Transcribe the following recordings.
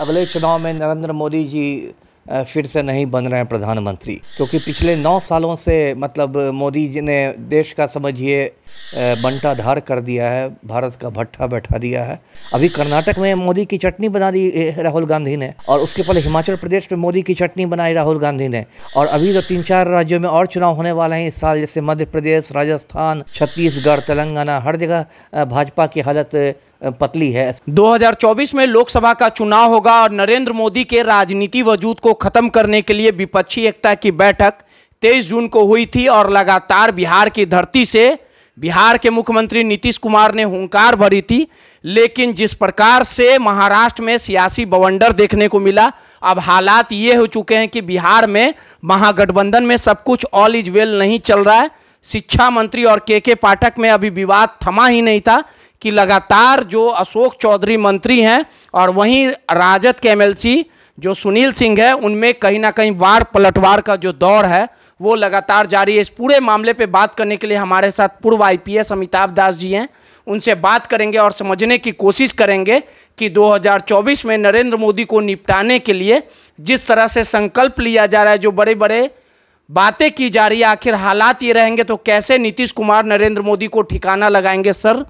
अगले चुनाव में नरेंद्र मोदी जी फिर से नहीं बन रहे हैं प्रधानमंत्री क्योंकि पिछले नौ सालों से मतलब मोदी जी ने देश का समझिए बंटाधार कर दिया है भारत का भट्टा बैठा दिया है अभी कर्नाटक में मोदी की चटनी बना दी राहुल गांधी ने और उसके पहले हिमाचल प्रदेश में मोदी की चटनी बनाई राहुल गांधी ने और अभी तो तीन चार राज्यों में और चुनाव होने वाले हैं इस साल जैसे मध्य प्रदेश राजस्थान छत्तीसगढ़ तेलंगाना हर जगह भाजपा की हालत पतली है 2024 में लोकसभा का चुनाव होगा और नरेंद्र मोदी के राजनीति वजूद को खत्म करने के लिए विपक्षी एकता की बैठक 23 जून को हुई थी और लगातार बिहार की धरती से बिहार के मुख्यमंत्री नीतीश कुमार ने हुंकार भरी थी लेकिन जिस प्रकार से महाराष्ट्र में सियासी बवंडर देखने को मिला अब हालात ये हो चुके हैं कि बिहार में महागठबंधन में सब कुछ ऑल इज वेल नहीं चल रहा है शिक्षा मंत्री और के के पाठक में अभी विवाद थमा ही नहीं था कि लगातार जो अशोक चौधरी मंत्री हैं और वहीं राजद के एमएलसी जो सुनील सिंह है उनमें कहीं ना कहीं वार पलटवार का जो दौर है वो लगातार जारी है इस पूरे मामले पे बात करने के लिए हमारे साथ पूर्व आईपीएस अमिताभ दास जी हैं उनसे बात करेंगे और समझने की कोशिश करेंगे कि 2024 में नरेंद्र मोदी को निपटाने के लिए जिस तरह से संकल्प लिया जा रहा है जो बड़े बड़े बातें की जा रही है आखिर हालात ये रहेंगे तो कैसे नीतीश कुमार नरेंद्र मोदी को ठिकाना लगाएंगे सर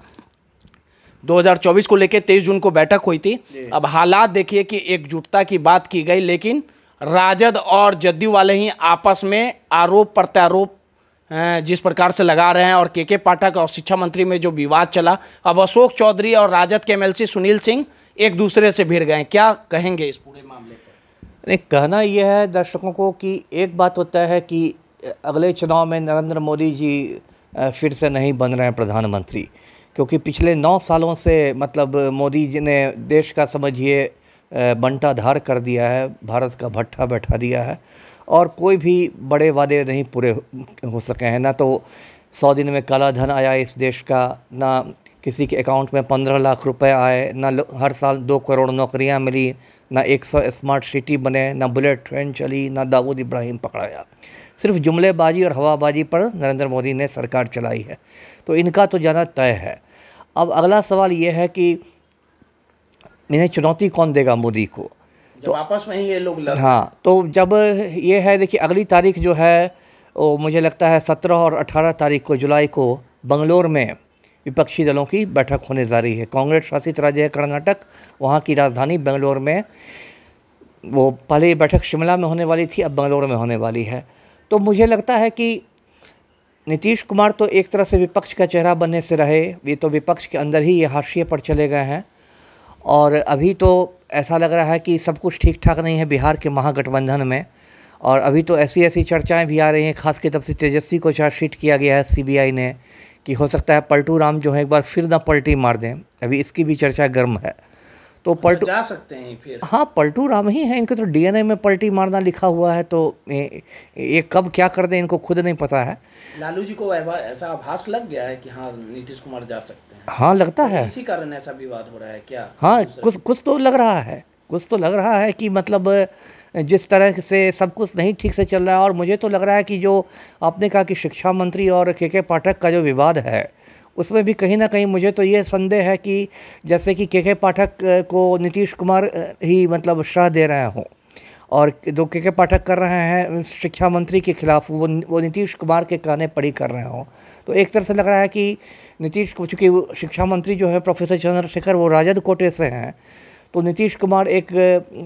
2024 को लेकर 23 जून को बैठक हुई थी अब हालात देखिए कि एकजुटता की बात की गई लेकिन राजद और जदयू वाले ही आपस में आरोप प्रत्यारोप जिस प्रकार से लगा रहे हैं और के के पाठक और शिक्षा मंत्री में जो विवाद चला अब अशोक चौधरी और राजद के एमएलसी सुनील सिंह एक दूसरे से भिड़ गए क्या कहेंगे इस पूरे मामले पर नहीं कहना यह है दर्शकों को कि एक बात होता है कि अगले चुनाव में नरेंद्र मोदी जी फिर से नहीं बन रहे हैं प्रधानमंत्री क्योंकि पिछले नौ सालों से मतलब मोदी जी ने देश का समझिए बंटाधार कर दिया है भारत का भट्ठा बैठा दिया है और कोई भी बड़े वादे नहीं पूरे हो सके हैं ना तो सौ दिन में काला धन आया इस देश का ना किसी के अकाउंट में पंद्रह लाख रुपए आए ना हर साल दो करोड़ नौकरियां मिली ना एक सौ स्मार्ट सिटी बने ना बुलेट ट्रेन चली ना दाऊद इब्राहिम पकड़ाया सिर्फ जुमलेबाजी और हवाबाजी पर नरेंद्र मोदी ने सरकार चलाई है तो इनका तो जाना तय है अब अगला सवाल ये है कि इन्हें चुनौती कौन देगा मोदी को तो आपस में ही ये लोग लग हाँ तो जब ये है देखिए अगली तारीख जो है वो मुझे लगता है सत्रह और अठारह तारीख को जुलाई को बंगलोर में विपक्षी दलों की बैठक होने जा रही है कांग्रेस शासित राज्य है कर्नाटक वहाँ की राजधानी बंगलोर में वो पहले बैठक शिमला में होने वाली थी अब बंगलोर में होने वाली है तो मुझे लगता है कि नीतीश कुमार तो एक तरह से विपक्ष का चेहरा बनने से रहे ये तो विपक्ष के अंदर ही ये हाशिए पर चले गए हैं और अभी तो ऐसा लग रहा है कि सब कुछ ठीक ठाक नहीं है बिहार के महागठबंधन में और अभी तो ऐसी ऐसी चर्चाएं भी आ रही हैं खास के तब से तेजस्वी को चार्जशीट किया गया है सीबीआई ने कि हो सकता है पलटू राम जो है एक बार फिर ना पलटी मार दें अभी इसकी भी चर्चा गर्म है तो, तो पलटू जा सकते हैं फिर हाँ पलटू राम ही है इनके तो डीएनए में पलटी मारना लिखा हुआ है तो ये ये कब क्या कर दे इनको खुद नहीं पता है लालू जी को ऐसा आभास लग गया है कि हाँ नीतीश कुमार जा सकते हैं हाँ लगता तो है इसी कारण ऐसा विवाद हो रहा है क्या हाँ कुछ कुछ तो लग रहा है कुछ तो लग रहा है कि मतलब जिस तरह से सब कुछ नहीं ठीक से चल रहा है और मुझे तो लग रहा है कि जो आपने कहा कि शिक्षा मंत्री और के के पाठक का जो विवाद है उसमें भी कहीं ना कहीं मुझे तो ये संदेह है कि जैसे कि के के पाठक को नीतीश कुमार ही मतलब शाह दे रहे हों और जो के के पाठक कर रहे हैं शिक्षा मंत्री के खिलाफ वो वो नीतीश कुमार के कहने पड़ी कर रहे हों तो एक तरह से लग रहा है कि नीतीश चूँकि शिक्षा मंत्री जो है प्रोफेसर चंद्रशेखर वो राजद कोटे से हैं तो नीतीश कुमार एक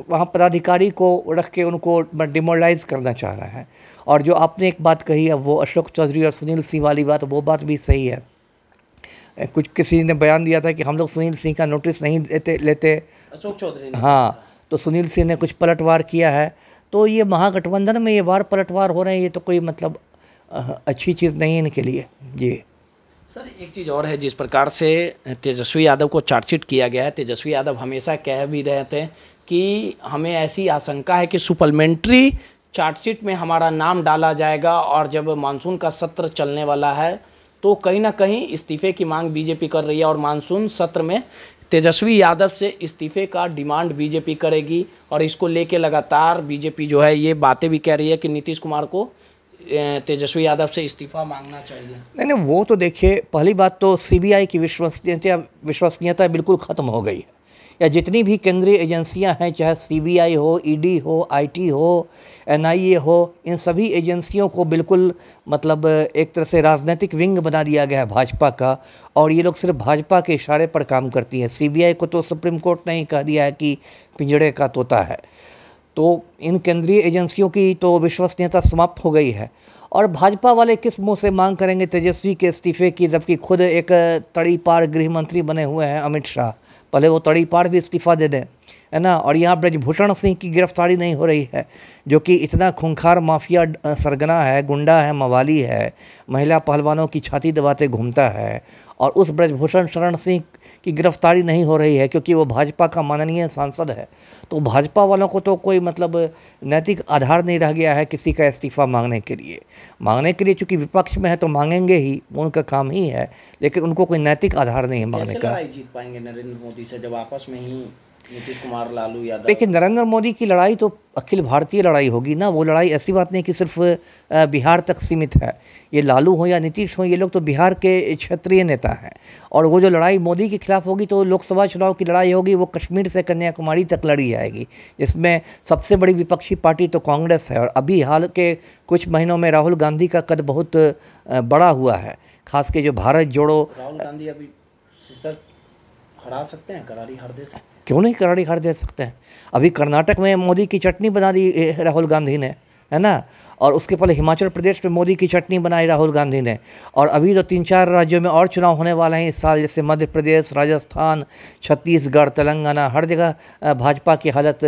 वहाँ पदाधिकारी को रख के उनको डिमोरलाइज करना चाह रहे हैं और जो आपने एक बात कही है वो अशोक चौधरी और सुनील सिंह वाली बात वो बात भी सही है कुछ किसी ने बयान दिया था कि हम लोग सुनील सिंह का नोटिस नहीं देते लेते अशोक चौधरी हाँ तो सुनील सिंह ने कुछ पलटवार किया है तो ये महागठबंधन में ये बार पलटवार हो रहे हैं ये तो कोई मतलब अच्छी चीज़ नहीं है इनके लिए जी सर एक चीज़ और है जिस प्रकार से तेजस्वी यादव को चार्जशीट किया गया है तेजस्वी यादव हमेशा कह भी रहे थे कि हमें ऐसी आशंका है कि सुपलमेंट्री चार्जशीट में हमारा नाम डाला जाएगा और जब मानसून का सत्र चलने वाला है तो कहीं ना कहीं इस्तीफे की मांग बीजेपी कर रही है और मानसून सत्र में तेजस्वी यादव से इस्तीफे का डिमांड बीजेपी करेगी और इसको लेके लगातार बीजेपी जो है ये बातें भी कह रही है कि नीतीश कुमार को तेजस्वी यादव से इस्तीफा मांगना चाहिए नहीं नहीं वो तो देखिए पहली बात तो सीबीआई की विश्वसनीयता विश्वसनीयता बिल्कुल ख़त्म हो गई है या जितनी भी केंद्रीय एजेंसियां हैं चाहे सीबीआई हो ईडी e हो आईटी हो एनआईए हो इन सभी एजेंसियों को बिल्कुल मतलब एक तरह से राजनीतिक विंग बना दिया गया है भाजपा का और ये लोग सिर्फ भाजपा के इशारे पर काम करती है सीबीआई को तो सुप्रीम कोर्ट ने ही कह दिया है कि पिंजड़े का तोता है तो इन केंद्रीय एजेंसियों की तो विश्वसनीयता समाप्त हो गई है और भाजपा वाले किस मुंह से मांग करेंगे तेजस्वी के इस्तीफे की जबकि खुद एक तड़ी पार गृह मंत्री बने हुए हैं अमित शाह पहले वो तड़ी पार भी इस्तीफा दे दें है ना और यहाँ ब्रजभूषण सिंह की गिरफ्तारी नहीं हो रही है जो कि इतना खूंखार माफिया सरगना है गुंडा है मवाली है महिला पहलवानों की छाती दबाते घूमता है और उस ब्रजभूषण शरण सिंह की गिरफ्तारी नहीं हो रही है क्योंकि वो भाजपा का माननीय सांसद है तो भाजपा वालों को तो कोई मतलब नैतिक आधार नहीं रह गया है किसी का इस्तीफा मांगने के लिए मांगने के लिए चूँकि विपक्ष में है तो मांगेंगे ही उनका काम ही है लेकिन उनको कोई नैतिक आधार नहीं है मांगने का जीत पाएंगे नरेंद्र मोदी से जब आपस में ही नीतीश कुमार लालू यादव देखिए नरेंद्र मोदी की लड़ाई तो अखिल भारतीय लड़ाई होगी ना वो लड़ाई ऐसी बात नहीं कि सिर्फ बिहार तक सीमित है ये लालू हो या नीतीश हो ये लोग तो बिहार के क्षेत्रीय नेता हैं और वो जो लड़ाई मोदी के खिलाफ होगी तो लोकसभा चुनाव की लड़ाई होगी वो कश्मीर से कन्याकुमारी तक लड़ी जाएगी जिसमें सबसे बड़ी विपक्षी पार्टी तो कांग्रेस है और अभी हाल के कुछ महीनों में राहुल गांधी का कद बहुत बड़ा हुआ है खास के जो भारत जोड़ो राहुल गांधी अभी हरा सकते हैं करारी हार दे सकते हैं क्यों नहीं करारी हार दे सकते हैं अभी कर्नाटक में मोदी की चटनी बना दी राहुल गांधी ने है ना और उसके पहले हिमाचल प्रदेश में मोदी की चटनी बनाई राहुल गांधी ने और अभी तो तीन चार राज्यों में और चुनाव होने वाले हैं इस साल जैसे मध्य प्रदेश राजस्थान छत्तीसगढ़ तेलंगाना हर जगह भाजपा की हालत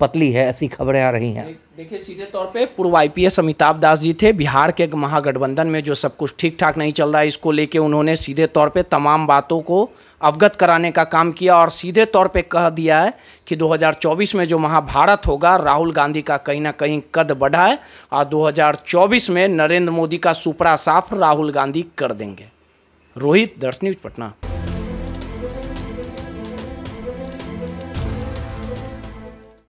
पतली है ऐसी खबरें आ रही हैं देखिए सीधे तौर पे पूर्व आईपीएस अमिताभ दास जी थे बिहार के महागठबंधन में जो सब कुछ ठीक ठाक नहीं चल रहा है इसको लेके उन्होंने सीधे तौर पे तमाम बातों को अवगत कराने का काम किया और सीधे तौर पे कह दिया है कि 2024 में जो महाभारत होगा राहुल गांधी का कहीं ना कहीं कद बढ़ा है और दो में नरेंद्र मोदी का सुपड़ा साफ राहुल गांधी कर देंगे रोहित दर्श न्यूज पटना